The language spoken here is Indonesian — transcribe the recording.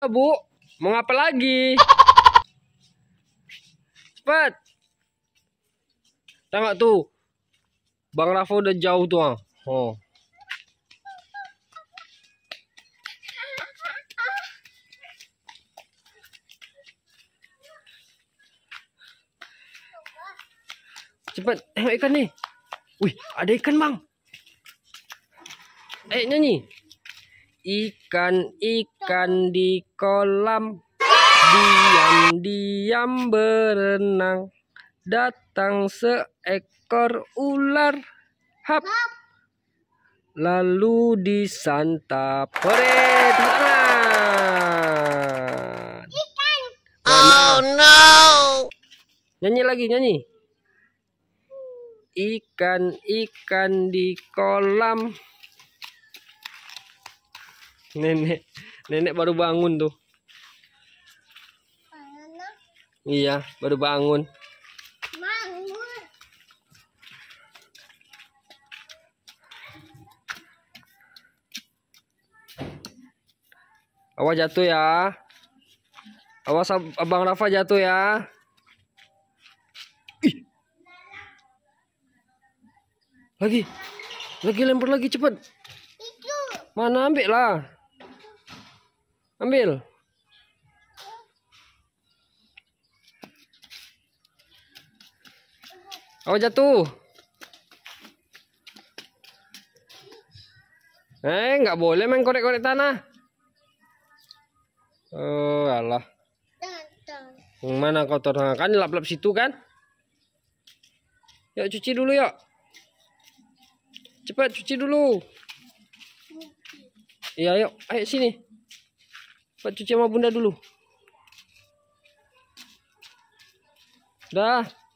Eh, Bu, mau ngapa lagi? Cepat. Tengok tuh. Bang Rafa udah jauh tuh. Ah. Oh. Cepat, tengok ikan nih. Wih, ada ikan, Bang. Eh, nyanyi. Ikan-ikan di kolam diam-diam berenang. Datang seekor ular. Hap. Lalu disantap. Hore, Oh no. Nyanyi lagi, nyanyi. Ikan-ikan di kolam nenek nenek baru bangun tuh Mana? iya baru bangun awas jatuh ya awas abang Rafa jatuh ya Ih. lagi lagi lempar lagi cepat mana ambil lah Ambil. Oh jatuh. Eh nggak boleh main korek-korek tanah. Oh Allah. mana kotor nah, kan lap-lap situ kan? Yuk cuci dulu yuk. Cepat cuci dulu. Iya yuk, ayo sini. Pak cuci sama bunda dulu. Dah.